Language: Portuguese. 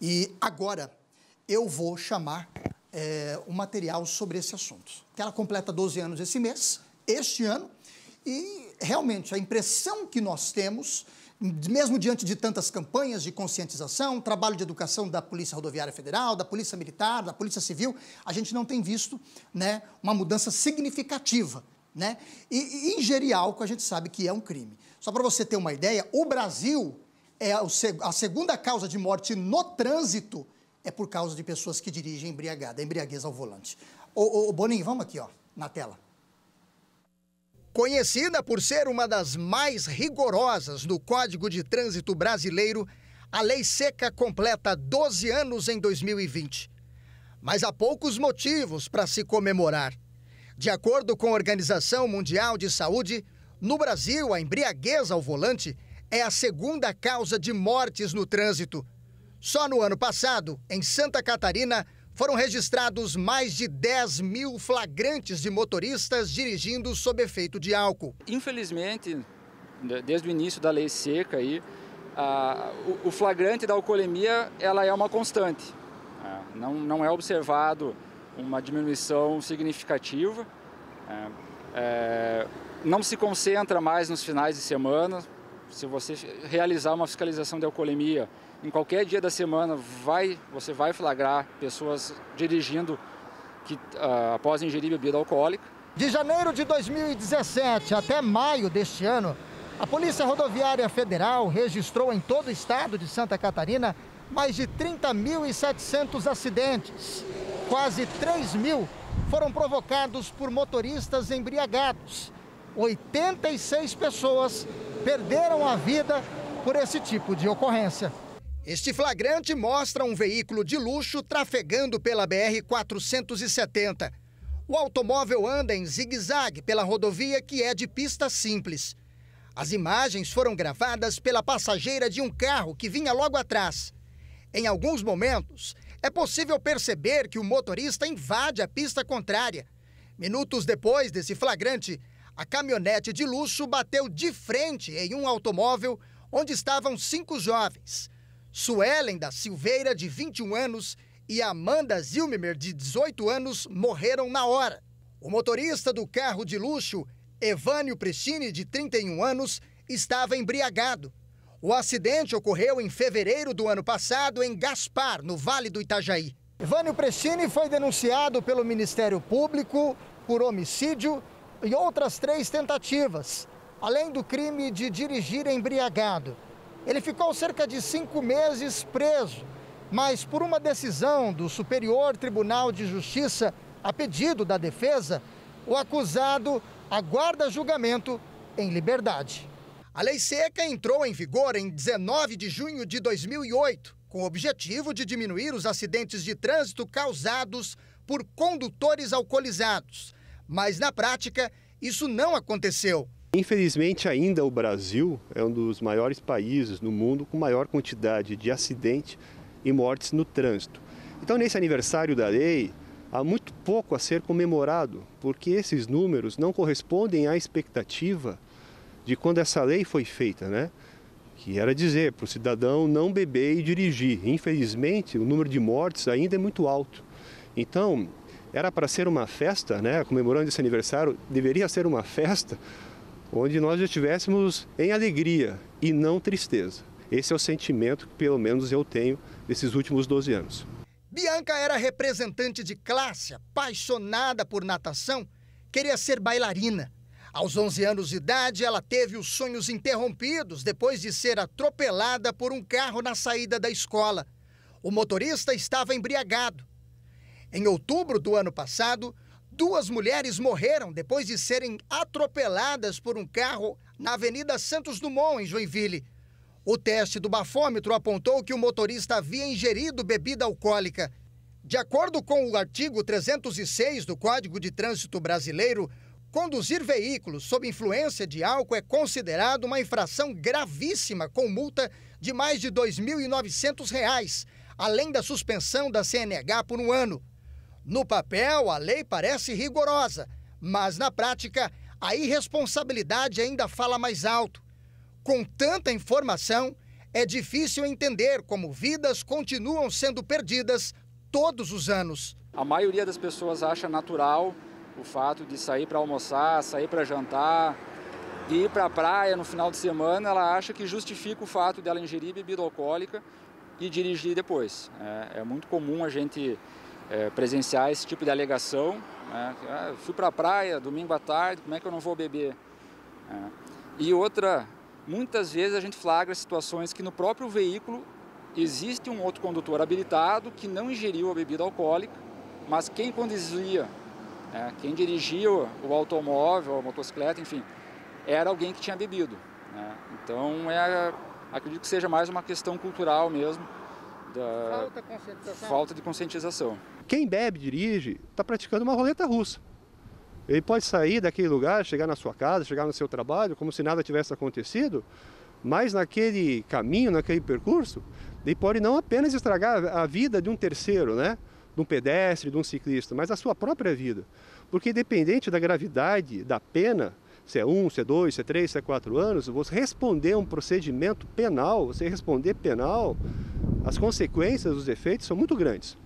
E agora eu vou chamar é, eh, um material sobre esse assunto. Ela completa 12 anos esse mês, este ano, e realmente a impressão que nós temos, mesmo diante de tantas campanhas de conscientização, trabalho de educação da Polícia Rodoviária Federal, da Polícia Militar, da Polícia Civil, a gente não tem visto né, uma mudança significativa. Né? E, e ingerir álcool a gente sabe que é um crime. Só para você ter uma ideia, o Brasil é a segunda causa de morte no trânsito é por causa de pessoas que dirigem embriagada, embriaguez ao volante. Ô, ô, Boninho, vamos aqui, ó, na tela. Conhecida por ser uma das mais rigorosas no Código de Trânsito Brasileiro, a Lei Seca completa 12 anos em 2020. Mas há poucos motivos para se comemorar. De acordo com a Organização Mundial de Saúde, no Brasil, a embriaguez ao volante é a segunda causa de mortes no trânsito. Só no ano passado, em Santa Catarina, foram registrados mais de 10 mil flagrantes de motoristas dirigindo sob efeito de álcool. Infelizmente, desde o início da lei seca, aí, a, o, o, flagrante da alcoolemia ela é uma constante. A, é, não, não é observado uma diminuição significativa. A, é, é, não se concentra mais nos finais de semana, se você realizar uma fiscalização de alcoolemia em qualquer dia da semana, vai, você vai flagrar pessoas dirigindo que, uh, após ingerir bebida alcoólica. De janeiro de 2017 até maio deste ano, a Polícia Rodoviária Federal registrou em todo o estado de Santa Catarina mais de 30.700 acidentes. Quase 3 mil foram provocados por motoristas embriagados 86 pessoas perderam a vida por esse tipo de ocorrência. Este flagrante mostra um veículo de luxo trafegando pela BR-470. O automóvel anda em zigue-zague pela rodovia que é de pista simples. As imagens foram gravadas pela passageira de um carro que vinha logo atrás. Em alguns momentos, é possível perceber que o motorista invade a pista contrária. Minutos depois desse flagrante, a caminhonete de luxo bateu de frente em um automóvel onde estavam cinco jovens. Suelen da Silveira, de 21 anos, e Amanda Zilmer, de 18 anos, morreram na hora. O motorista do carro de luxo, Evânio Prestini, de 31 anos, estava embriagado. O acidente ocorreu em fevereiro do ano passado em Gaspar, no Vale do Itajaí. Evânio Prestini foi denunciado pelo Ministério Público por homicídio e outras três tentativas, além do crime de dirigir embriagado. Ele ficou cerca de cinco meses preso, mas por uma decisão do Superior Tribunal de Justiça, a pedido da defesa, o acusado aguarda julgamento em liberdade. A lei seca entrou em vigor em 19 de junho de 2008, com o objetivo de diminuir os acidentes de trânsito causados por condutores alcoolizados mas na prática, isso não aconteceu. Infelizmente, ainda o Brasil é um dos maiores países no mundo com maior quantidade de acidentes e mortes no trânsito. Então, nesse aniversário da lei, há muito pouco a ser comemorado, porque esses números não correspondem à expectativa de quando essa lei foi feita, né? Que era dizer para o cidadão não beber e dirigir. Infelizmente, o número de mortes ainda é muito alto. Então, era para ser uma festa, né? comemorando esse aniversário, deveria ser uma festa onde nós estivéssemos em alegria e não tristeza. Esse é o sentimento que, pelo menos, eu tenho desses últimos 12 anos. Bianca era representante de classe, apaixonada por natação, queria ser bailarina. Aos 11 anos de idade, ela teve os sonhos interrompidos depois de ser atropelada por um carro na saída da escola. O motorista estava embriagado em outubro do ano passado, duas mulheres morreram depois de serem atropeladas por um carro na Avenida Santos Dumont, em Joinville. O teste do bafômetro apontou que o motorista havia ingerido bebida alcoólica. De acordo com o artigo 306 do Código de Trânsito Brasileiro, conduzir veículos sob influência de álcool é considerado uma infração gravíssima com multa de mais de R$ 2.900, além da suspensão da CNH por um ano. No papel, a lei parece rigorosa, mas na prática, a irresponsabilidade ainda fala mais alto. Com tanta informação, é difícil entender como vidas continuam sendo perdidas todos os anos. A maioria das pessoas acha natural o fato de sair para almoçar, sair para jantar, de ir para a praia no final de semana, ela acha que justifica o fato dela ingerir bebida alcoólica e dirigir depois. É, é muito comum a gente é, presenciar esse tipo de alegação. Né? Ah, fui para a praia domingo à tarde, como é que eu não vou beber? É. E outra, muitas vezes a gente flagra situações que no próprio veículo existe um outro condutor habilitado que não ingeriu a bebida alcoólica, mas quem conduzia, né? quem dirigia o automóvel, a motocicleta, enfim, era alguém que tinha bebido. Né? Então, é, acredito que seja mais uma questão cultural mesmo, da falta, falta de conscientização. Quem bebe dirige está praticando uma roleta russa. Ele pode sair daquele lugar, chegar na sua casa, chegar no seu trabalho, como se nada tivesse acontecido, mas naquele caminho, naquele percurso, ele pode não apenas estragar a vida de um terceiro, né? de um pedestre, de um ciclista, mas a sua própria vida. Porque independente da gravidade da pena, se é um, se é dois, se é três, se é quatro anos, você responder um procedimento penal, você responder penal, as consequências dos efeitos são muito grandes.